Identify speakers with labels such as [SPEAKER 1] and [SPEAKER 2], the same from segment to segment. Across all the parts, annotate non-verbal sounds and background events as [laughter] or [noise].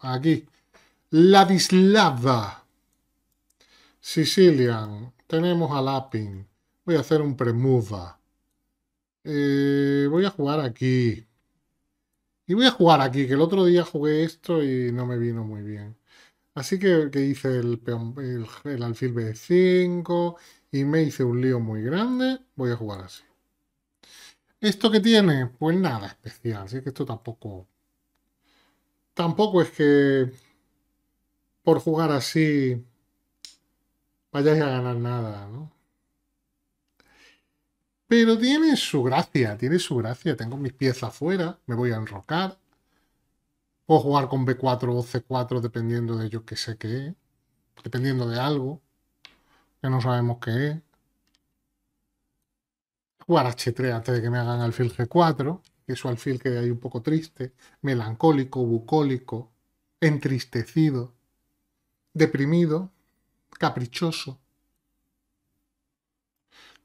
[SPEAKER 1] aquí. Ladislava. Sicilian. Tenemos a Lapin. Voy a hacer un Premuda. Eh, voy a jugar aquí. Y voy a jugar aquí, que el otro día jugué esto y no me vino muy bien. Así que, que hice el, alfil B5 y me hice un lío muy grande. Voy a jugar así. ¿Esto qué tiene? Pues nada especial. Así que esto tampoco tampoco es que por jugar así vayáis a ganar nada, ¿no? Pero tiene su gracia, tiene su gracia. Tengo mis piezas fuera, me voy a enrocar. Puedo jugar con B4 o C4 dependiendo de yo que sé qué Dependiendo de algo que no sabemos qué es. Jugar H3 antes de que me hagan alfil G4 que su alfil quede ahí un poco triste, melancólico, bucólico, entristecido, deprimido, caprichoso.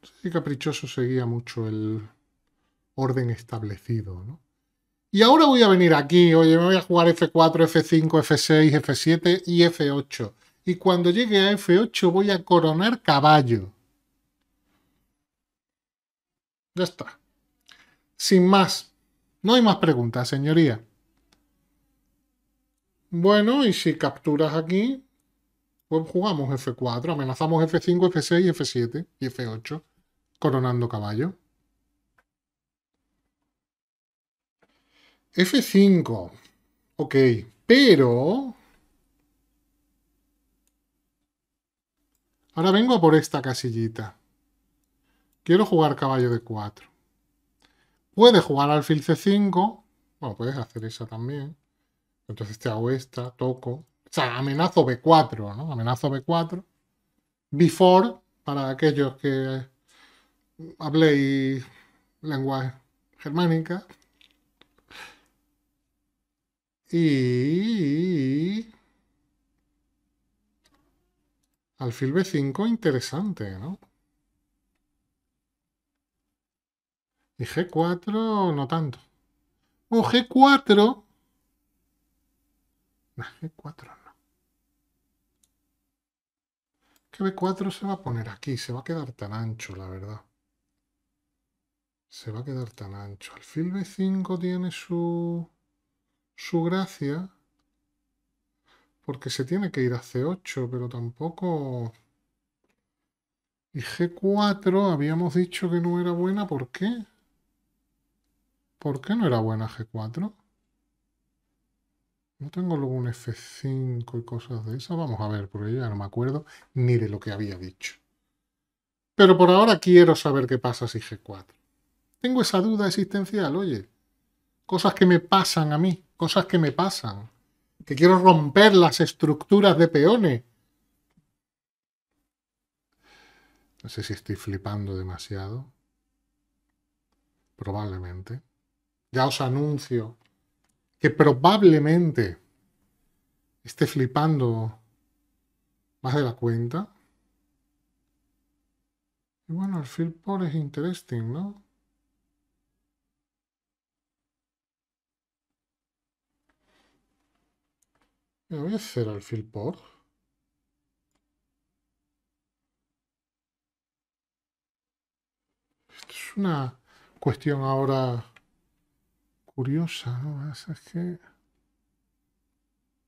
[SPEAKER 1] No si caprichoso seguía mucho el orden establecido, Y ahora voy a venir aquí, oye, me voy a jugar F4, F5, F6, F7 y F8. Y cuando llegue a F8 voy a coronar caballo. Ya está. Sin más, no hay más preguntas, señoría. Bueno, y si capturas aquí, pues jugamos F4, amenazamos F5, F6, F7 y F8, coronando caballo. F5, ok, pero... Ahora vengo por esta casillita. Quiero jugar caballo de 4. Puedes jugar alfil c5. Bueno, puedes hacer esa también. Entonces te hago esta, toco. O sea, amenazo b4, ¿no? Amenazo b4. Before, para aquellos que habléis lengua germánica. Y... Alfil B5, interesante, ¿no? Y G4 no tanto. O G4. No, G4 no. Que B4 se va a poner aquí. Se va a quedar tan ancho, la verdad. Se va a quedar tan ancho. Alfil B5 tiene su, su gracia. Porque se tiene que ir a C8, pero tampoco... Y G4 habíamos dicho que no era buena, ¿por qué? ¿Por qué no era buena G4? No tengo luego un F5 y cosas de esas. Vamos a ver, porque yo ya no me acuerdo ni de lo que había dicho. Pero por ahora quiero saber qué pasa si G4. Tengo esa duda existencial, oye. Cosas que me pasan a mí, cosas que me pasan. Que quiero romper las estructuras de peones. No sé si estoy flipando demasiado. Probablemente ya os anuncio que probablemente esté flipando más de la cuenta. Y bueno, el por es interesting, ¿no? voy a hacer al por Esto es una cuestión ahora curiosa, ¿no? Es que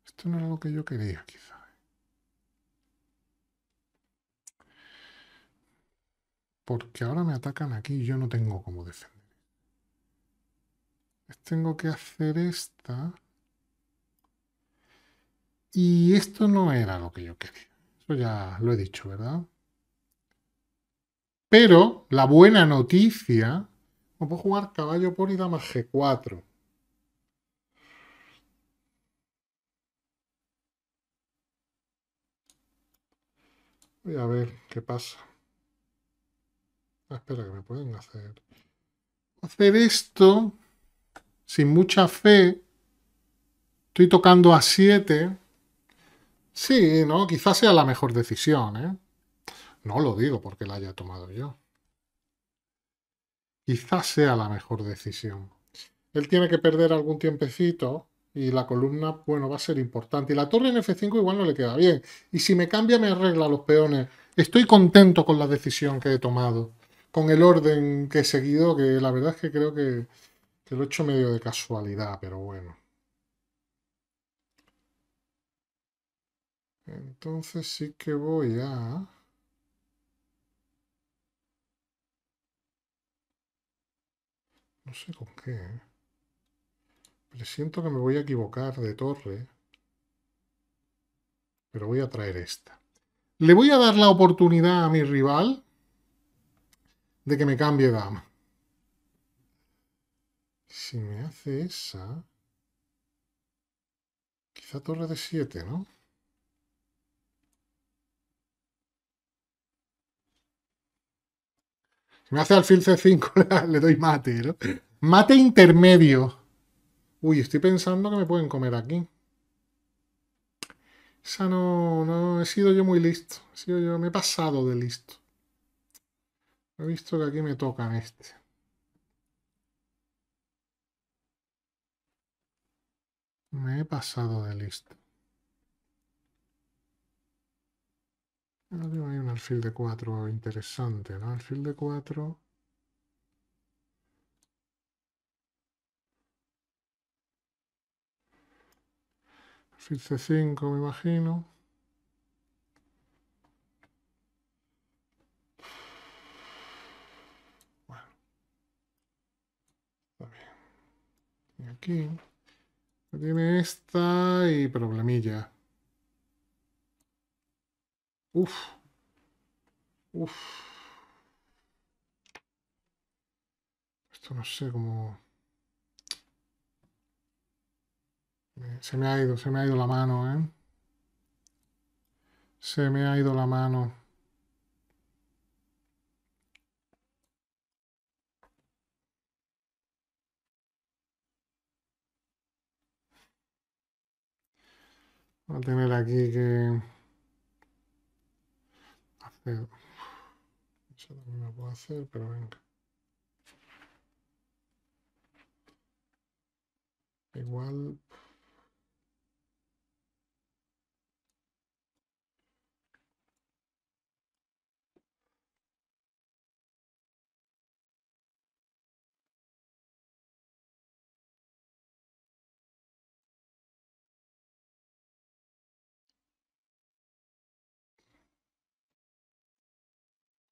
[SPEAKER 1] esto no era lo que yo quería, quizá. Porque ahora me atacan aquí y yo no tengo cómo defender. Tengo que hacer esta. Y esto no era lo que yo quería. Eso ya lo he dicho, ¿verdad? Pero la buena noticia puedo jugar caballo por y dama g4. Voy a ver qué pasa. Ah, espera, que me pueden hacer. Hacer esto sin mucha fe. Estoy tocando a 7. Sí, no, quizás sea la mejor decisión, ¿eh? No lo digo porque la haya tomado yo quizás sea la mejor decisión. Él tiene que perder algún tiempecito y la columna, bueno, va a ser importante. Y la torre en F5 igual no le queda bien. Y si me cambia, me arregla los peones. Estoy contento con la decisión que he tomado, con el orden que he seguido, que la verdad es que creo que lo he hecho medio de casualidad, pero bueno. Entonces sí que voy a... No sé con qué. ¿eh? siento que me voy a equivocar de torre. Pero voy a traer esta. Le voy a dar la oportunidad a mi rival de que me cambie dama. Si me hace esa... Quizá torre de 7, ¿no? Me hace alfil C5, [laughs] le doy mate, Mate intermedio. Uy, estoy pensando que me pueden comer aquí. Esa no, no, he sido yo muy listo. yo, me he pasado de listo. He visto que aquí me tocan este. Me he pasado de listo alfil de 4 interesante, ¿no? Alfil de 4. Alfil C5, me imagino. Bueno. Y aquí. Tiene esta y problemilla. Uf. Uf. Esto no sé cómo... Se me ha ido, se me ha ido la mano, ¿eh? Se me ha ido la mano. Voy a tener aquí que hacer no también puedo hacer, pero venga. Igual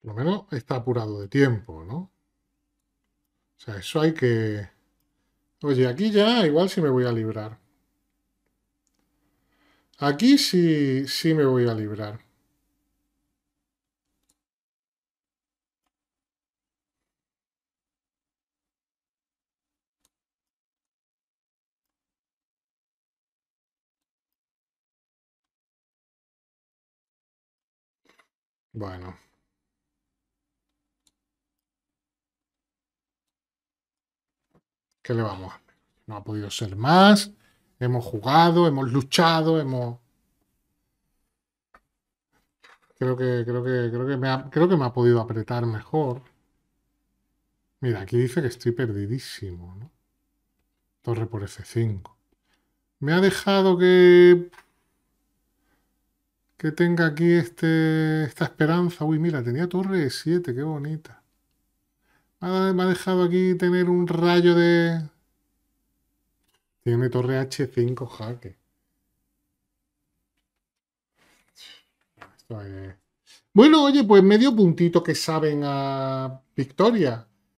[SPEAKER 1] Por lo menos está apurado de tiempo, ¿no? O sea, eso hay que... Oye, aquí ya igual sí me voy a librar. Aquí sí, sí me voy a librar. Bueno. ¿Qué le vamos No ha podido ser más. Hemos jugado, hemos luchado, hemos. Creo que, creo que, creo que, me, ha, creo que me ha podido apretar mejor. Mira, aquí dice que estoy perdidísimo, Torre por F5. Me ha dejado que que tenga aquí este, esta esperanza. Uy, mira, tenía torre de 7, qué bonita. Ah, me ha, dejado aquí tener un rayo de... Tiene torre H5 jaque. Bueno, oye, pues medio puntito que saben a Victoria.